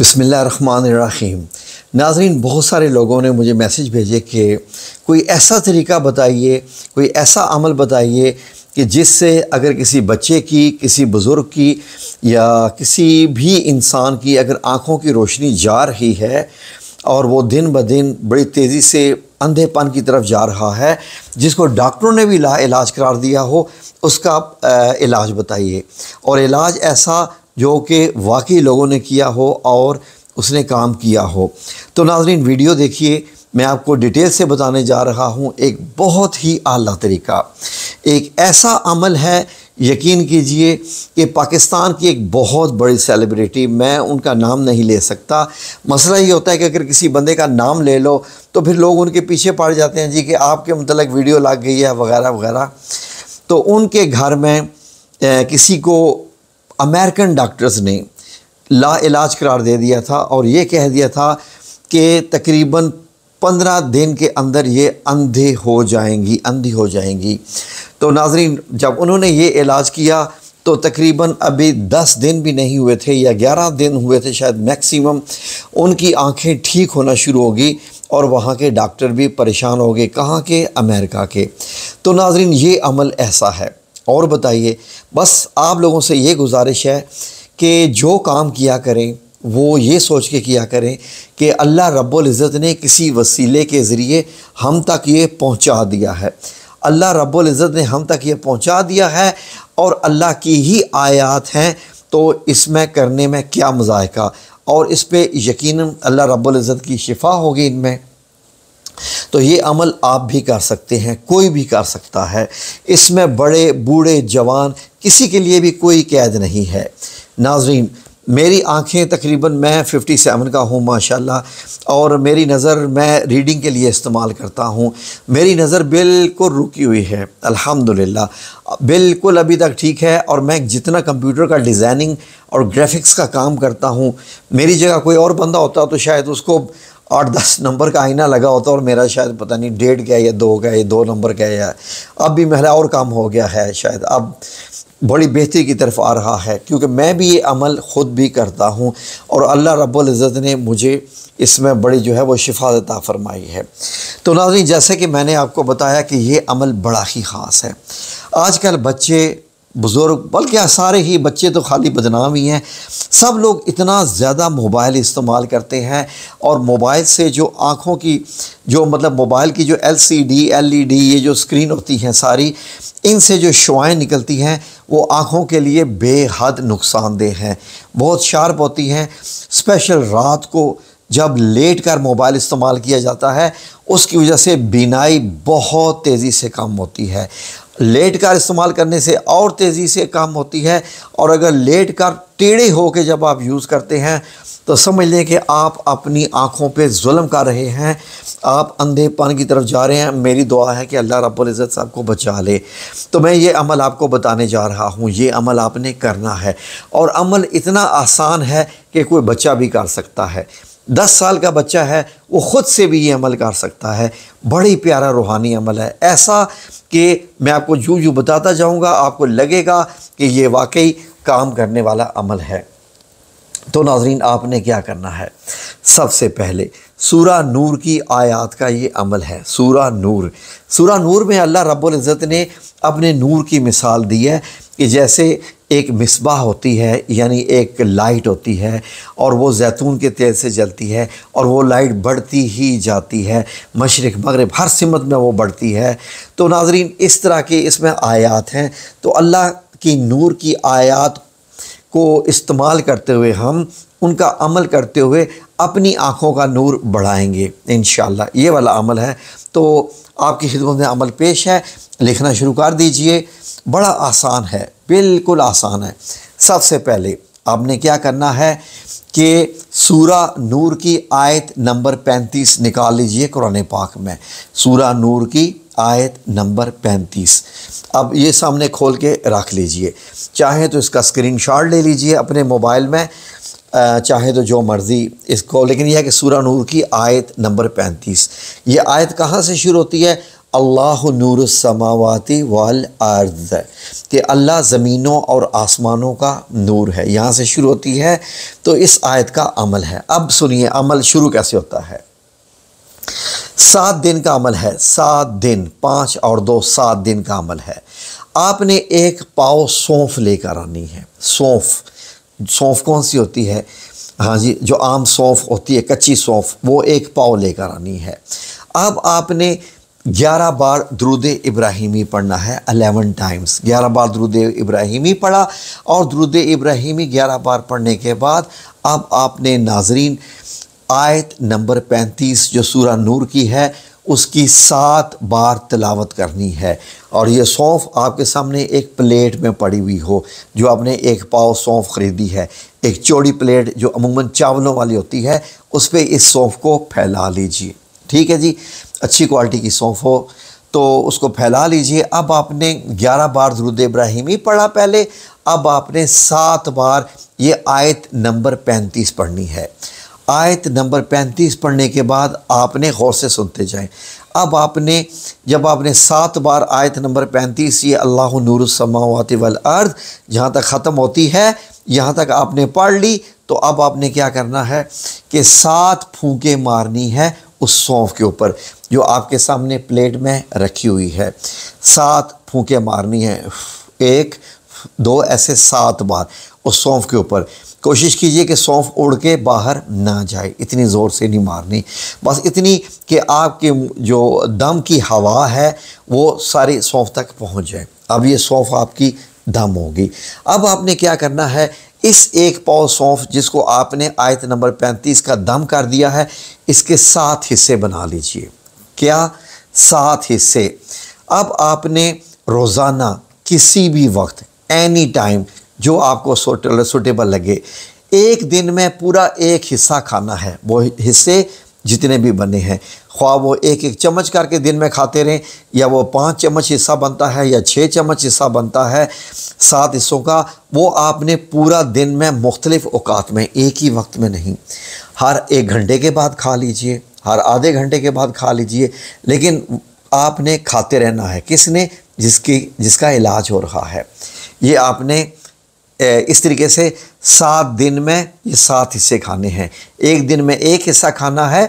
बसमीम नाजरीन बहुत सारे लोगों ने मुझे मैसेज भेजे कि कोई ऐसा तरीका बताइए कोई ऐसा अमल बताइए कि जिससे अगर किसी बच्चे की किसी बुज़ुर्ग की या किसी भी इंसान की अगर आँखों की रोशनी जा रही है और वो दिन ब दिन बड़ी तेज़ी से अंधेपन की तरफ जा रहा है जिसको डॉक्टरों ने भी ला इलाज करार दिया हो उसका इलाज बताइए और इलाज ऐसा जो कि वाकई लोगों ने किया हो और उसने काम किया हो तो नाजरीन वीडियो देखिए मैं आपको डिटेल से बताने जा रहा हूँ एक बहुत ही आला तरीका एक ऐसा अमल है यकीन कीजिए कि पाकिस्तान की एक बहुत बड़ी सेलिब्रिटी मैं उनका नाम नहीं ले सकता मसला ये होता है कि अगर किसी बंदे का नाम ले लो तो फिर लोग उनके पीछे पड़ जाते हैं जी कि आपके मतलब वीडियो लग गई है वगैरह वगैरह तो उनके घर में ए, किसी को अमेरिकन डॉक्टर्स ने ला इलाज करार दे दिया था और ये कह दिया था कि तकरीबन पंद्रह दिन के अंदर ये अंधे हो जाएंगी अंधी हो जाएंगी तो नाजरीन जब उन्होंने ये इलाज किया तो तकरीबन अभी दस दिन भी नहीं हुए थे या ग्यारह दिन हुए थे शायद मैक्सिमम उनकी आंखें ठीक होना शुरू होगी और वहाँ के डॉक्टर भी परेशान हो गए कहाँ के अमेरिका के तो नाजरीन ये अमल ऐसा है और बताइए बस आप लोगों से ये गुजारिश है कि जो काम किया करें वो ये सोच के किया करें कि अल्लाह इज़्ज़त ने किसी वसीले के ज़रिए हम तक ये पहुंचा दिया है अल्लाह इज़्ज़त ने हम तक ये पहुंचा दिया है और अल्लाह की ही आयात हैं तो इसमें करने में क्या मज़ायका और इस पर यकीन अल्लाह इज़्ज़त की शिफा होगी इनमें तो ये अमल आप भी कर सकते हैं कोई भी कर सकता है इसमें बड़े बूढ़े जवान किसी के लिए भी कोई कैद नहीं है नाजरीन मेरी आंखें तकरीबन मैं 57 का हूँ माशाल्लाह और मेरी नज़र मैं रीडिंग के लिए इस्तेमाल करता हूँ मेरी नज़र बिल्कुल रुकी हुई है अल्हम्दुलिल्लाह बिल्कुल अभी तक ठीक है और मैं जितना कंप्यूटर का डिज़ाइनिंग और ग्राफिक्स का काम करता हूँ मेरी जगह कोई और बंदा होता तो शायद उसको आठ दस नंबर का आईना लगा होता और मेरा शायद पता नहीं डेढ़ का या दो का या दो नंबर का या अब भी मेरा और काम हो गया है शायद अब बड़ी बेहतरी की तरफ आ रहा है क्योंकि मैं भी ये अमल ख़ुद भी करता हूँ और अल्लाह रब्ज़त ने मुझे इसमें बड़ी जो है वो शिफाजता फरमाई है तो नाजरी जैसे कि मैंने आपको बताया कि ये अमल बड़ा ही ख़ास है आजकल बच्चे बुज़ुर्ग बल्कि हाँ, सारे ही बच्चे तो खाली बदनाम ही हैं सब लोग इतना ज़्यादा मोबाइल इस्तेमाल करते हैं और मोबाइल से जो आँखों की जो मतलब मोबाइल की जो L C D L E D ये जो स्क्रीन होती हैं सारी इनसे जो शुआएँ निकलती हैं वो आँखों के लिए बेहद नुकसानदेह हैं बहुत शार्प होती हैं स्पेशल रात को जब लेट कर मोबाइल इस्तेमाल किया जाता है उसकी वजह से बीनाई बहुत तेज़ी से कम होती है लेट कार इस्तेमाल करने से और तेज़ी से काम होती है और अगर लेट कार टेढ़े होके जब आप यूज़ करते हैं तो समझ लें कि आप अपनी आँखों पे जुल्म कर रहे हैं आप अंधेपन की तरफ जा रहे हैं मेरी दुआ है कि अल्लाह रब्बुल इज़्ज़त साहब को बचा ले तो मैं ये अमल आपको बताने जा रहा हूँ ये अमल आपने करना है और अमल इतना आसान है कि कोई बच्चा भी कर सकता है दस साल का बच्चा है वो ख़ुद से भी ये अमल कर सकता है बड़ी प्यारा रूहानी अमल है ऐसा कि मैं आपको जू जू बताता जाऊँगा आपको लगेगा कि ये वाकई काम करने वाला अमल है तो नाजरीन आपने क्या करना है सबसे पहले सूरा नूर की आयात का ये अमल है सूरा नूर सूरा नूर में अल्लाह इज़्ज़त ने अपने नूर की मिसाल दी है कि जैसे एक मिसबाह होती है यानी एक लाइट होती है और वो जैतून के तेल से जलती है और वो लाइट बढ़ती ही जाती है मशरक मगरब हर सिमत में वो बढ़ती है तो नाजरीन इस तरह के इसमें आयात हैं तो अल्लाह की नूर की आयात को इस्तेमाल करते हुए हम उनका अमल करते हुए अपनी आँखों का नूर बढ़ाएंगे इन ये वाला अमल है तो आपकी खिदमत में अमल पेश है लिखना शुरू कर दीजिए बड़ा आसान है बिल्कुल आसान है सबसे पहले आपने क्या करना है कि सूरा नूर की आयत नंबर 35 निकाल लीजिए कुरान पाक में सूरा नूर की आयत नंबर 35 अब ये सामने खोल के रख लीजिए चाहे तो इसका स्क्रीनशॉट ले लीजिए अपने मोबाइल में चाहे तो जो मर्ज़ी इसको लेकिन यह है कि सूरा नूर की आयत नंबर 35 ये आयत कहाँ से शुरू होती है अल्लाह नूर समावती वाल अर्ज कि अल्लाह ज़मीनों और आसमानों का नूर है यहाँ से शुरू होती है तो इस आयत का अमल है अब सुनिए अमल शुरू कैसे होता है सात दिन का अमल है सात दिन पाँच और दो सात दिन का अमल है आपने एक पाव सौंफ लेकर आनी है सौंफ सौंफ कौन सी होती है हाँ जी जो आम सौंफ होती है कच्ची सौंफ वो एक पाव लेकर आनी है अब आपने ग्यारह बार द्रुद इब्राहिमी पढ़ना है अलेवन टाइम्स ग्यारह बार द्रुद इब्राहिमी पढ़ा और द्रुद इब्राहिमी ग्यारह बार पढ़ने के बाद अब आपने नाजरीन आयत नंबर पैंतीस जो सूरा नूर की है उसकी सात बार तलावत करनी है और ये सौंफ आपके सामने एक प्लेट में पड़ी हुई हो जो आपने एक पाव सौंफ ख़रीदी है एक चौड़ी प्लेट जो अमूमन चावलों वाली होती है उस पर इस सौंफ को फैला लीजिए ठीक है जी अच्छी क्वालिटी की सौंफ हो तो उसको फैला लीजिए अब आपने 11 बार दरुद इब्राहिमी पढ़ा पहले अब आपने सात बार ये आयत नंबर 35 पढ़नी है आयत नंबर 35 पढ़ने के बाद आपने गौर से सुनते जाएं अब आपने जब आपने सात बार आयत नंबर 35 ये अल्लाह नूरसमावत वल अर्ध जहाँ तक ख़त्म होती है यहाँ तक आपने पढ़ ली तो अब आपने क्या करना है कि सात फूके मारनी है उस सौंफ के ऊपर जो आपके सामने प्लेट में रखी हुई है सात फूके मारनी है एक दो ऐसे सात बार उस सौंफ के ऊपर कोशिश कीजिए कि सौंफ उड़ के बाहर ना जाए इतनी ज़ोर से नहीं मारनी बस इतनी कि आपके जो दम की हवा है वो सारी सौंफ तक पहुंच जाए अब ये सौंफ आपकी दम होगी अब आपने क्या करना है इस एक पाव सौंफ जिसको आपने आयत नंबर 35 का दम कर दिया है इसके सात हिस्से बना लीजिए क्या सात हिस्से अब आपने रोज़ाना किसी भी वक्त एनी टाइम जो आपको सुटेबल लगे एक दिन में पूरा एक हिस्सा खाना है वो हिस्से जितने भी बने हैं ख्वा वो एक एक चम्मच करके दिन में खाते रहें या वो पाँच चम्मच हिस्सा बनता है या छः चम्मच हिस्सा बनता है सात हिस्सों का वो आपने पूरा दिन में मुख्तलिफ़ अवकात में एक ही वक्त में नहीं हर एक घंटे के बाद खा लीजिए हर आधे घंटे के बाद खा लीजिए लेकिन आपने खाते रहना है किसने जिसकी जिसका इलाज हो रहा है ये आपने इस तरीके से सात दिन में ये सात हिस्से खाने हैं एक दिन में एक हिस्सा खाना है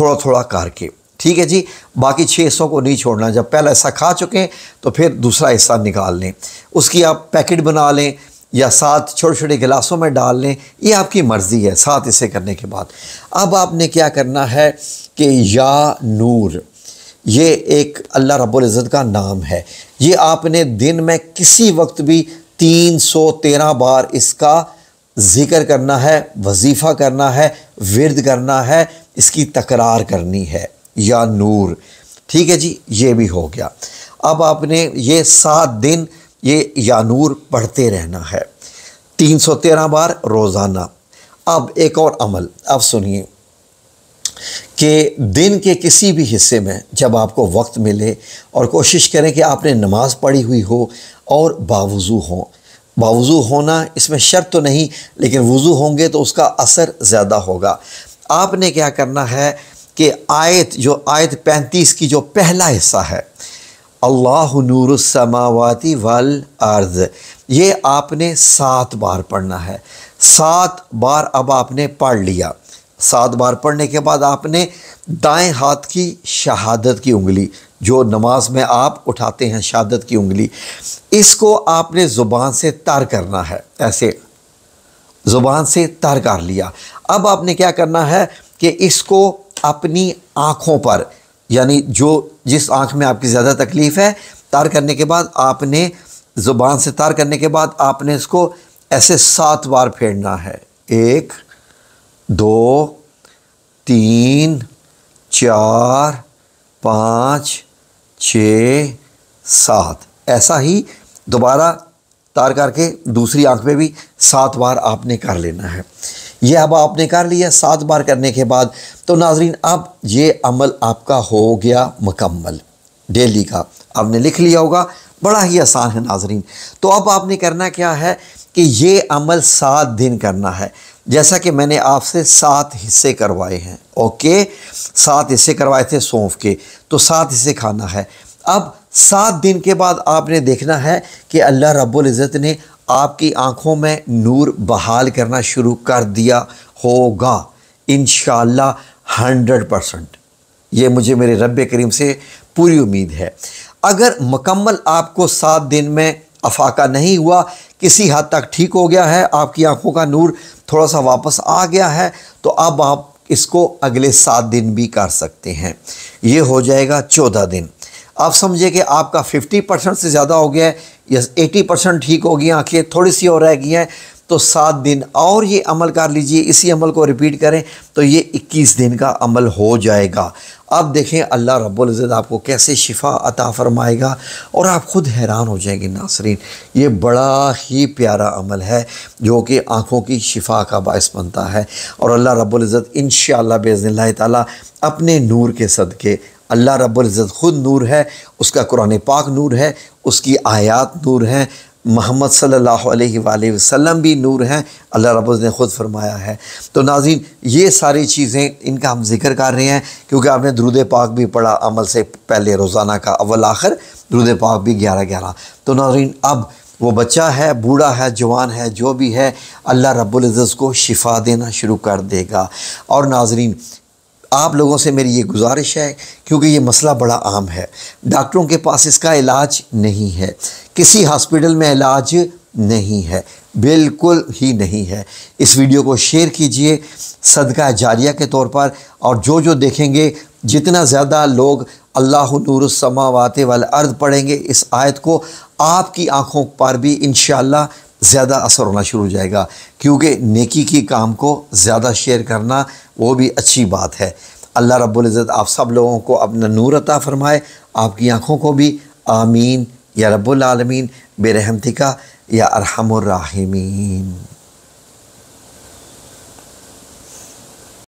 थोड़ा थोड़ा करके ठीक है जी बाकी छः हिस्सों को नहीं छोड़ना जब पहला हिस्सा खा चुके तो फिर दूसरा हिस्सा निकाल लें उसकी आप पैकेट बना लें या सात छोटे छोटे गिलासों में डाल लें ये आपकी मर्ज़ी है सात हिस्से करने के बाद अब आपने क्या करना है कि या नूर ये एक अल्लाह रब्बुल इज़्ज़त का नाम है ये आपने दिन में किसी वक्त भी तीन सौ तेरह बार इसका ज़िक्र करना है वजीफ़ा करना है विरद करना है इसकी तकरार करनी है या नूर ठीक है जी ये भी हो गया अब आपने ये सात दिन ये या नूर पढ़ते रहना है तीन सौ तेरह बार रोज़ाना अब एक और अमल अब सुनिए कि दिन के किसी भी हिस्से में जब आपको वक्त मिले और कोशिश करें कि आपने नमाज़ पढ़ी हुई हो और बावजू हों बावज़ू होना इसमें शर्त तो नहीं लेकिन वज़ू होंगे तो उसका असर ज़्यादा होगा आपने क्या करना है कि आयत जो आयत पैंतीस की जो पहला हिस्सा है अल्लाह नूरसमावती वल अर्द ये आपने सात बार पढ़ना है सात बार अब आपने पढ़ लिया सात बार पढ़ने के बाद आपने दाएं हाथ की शहादत की उंगली जो नमाज में आप उठाते हैं शहादत की उंगली इसको आपने ज़ुबान से तार करना है ऐसे ज़ुबान से तार कर लिया अब आपने क्या करना है कि इसको अपनी आँखों पर यानी जो जिस आँख में आपकी ज़्यादा तकलीफ़ है तार करने के बाद आपने ज़ुबान से तार करने के बाद आपने इसको ऐसे सात बार फेरना है एक दो तीन चार पाँच छ सात ऐसा ही दोबारा तार करके दूसरी आंख में भी सात बार आपने कर लेना है यह अब आपने कर लिया सात बार करने के बाद तो नाजरीन अब ये अमल आपका हो गया मुकम्मल डेली का आपने लिख लिया होगा बड़ा ही आसान है नाजरीन तो अब आपने करना क्या है कि ये अमल सात दिन करना है जैसा कि मैंने आपसे सात हिस्से करवाए हैं ओके सात हिस्से करवाए थे सौंफ के तो सात हिस्से खाना है अब सात दिन के बाद आपने देखना है कि अल्लाह रब्बुल इज़्ज़त ने आपकी आँखों में नूर बहाल करना शुरू कर दिया होगा इन हंड्रेड परसेंट ये मुझे मेरे रब करीम से पूरी उम्मीद है अगर मकम्मल आपको सात दिन में अफाका नहीं हुआ किसी हद तक ठीक हो गया है आपकी आंखों का नूर थोड़ा सा वापस आ गया है तो अब आप इसको अगले सात दिन भी कर सकते हैं ये हो जाएगा चौदह दिन आप समझिए कि आपका फिफ्टी परसेंट से ज़्यादा हो गया है या एटी परसेंट ठीक हो गई आँखें थोड़ी सी और रह गई हैं तो सात दिन और ये अमल कर लीजिए इसी अमल को रिपीट करें तो ये इक्कीस दिन का अमल हो जाएगा अब देखें अल्लाह रब्ज़त आपको कैसे शिफा अता फ़रमाएगा और आप ख़ुद हैरान हो जाएंगे नासरीन ये बड़ा ही प्यारा अमल है जो कि आँखों की शिफा का बायस बनता है और अल्लाह रब्ज़त इन शेज़न ताली अपने नूर के सदक़े अल्लाह रब्ज़त ख़ुद नूर है उसका कुरान पाक नूर है उसकी आयात नूर हैं मोहम्मद सल्लल्लाहु अलैहि वसल्लम भी नूर हैं अल्लाह रब ने ख़ुद फरमाया है तो नाजीन ये सारी चीज़ें इनका हम जिक्र कर रहे हैं क्योंकि आपने द्रुद पाक भी पढ़ा अमल से पहले रोज़ाना का अव्वल आखिर द्रुद पाक भी ग्यारह ग्यारह तो नाजीन अब वो बच्चा है बूढ़ा है जवान है जो भी है अल्लाह रब्ज़ को शिफा देना शुरू कर देगा और नाजरीन आप लोगों से मेरी ये गुजारिश है क्योंकि ये मसला बड़ा आम है डॉक्टरों के पास इसका इलाज नहीं है किसी हॉस्पिटल में इलाज नहीं है बिल्कुल ही नहीं है इस वीडियो को शेयर कीजिए सदका जारिया के तौर पर और जो जो देखेंगे जितना ज़्यादा लोग अल्लाह नूरसमावात वाले अर्द पढ़ेंगे इस आयत को आपकी आँखों पर भी इन ज़्यादा असर होना शुरू हो जाएगा क्योंकि नेकी की काम को ज़्यादा शेयर करना वो भी अच्छी बात है अल्लाह रब्बुल रबुल्ज़त आप सब लोगों को अपना नूर फरमाए आपकी आँखों को भी आमीन يا رب العالمين برحمتك يا أرحم الراحمين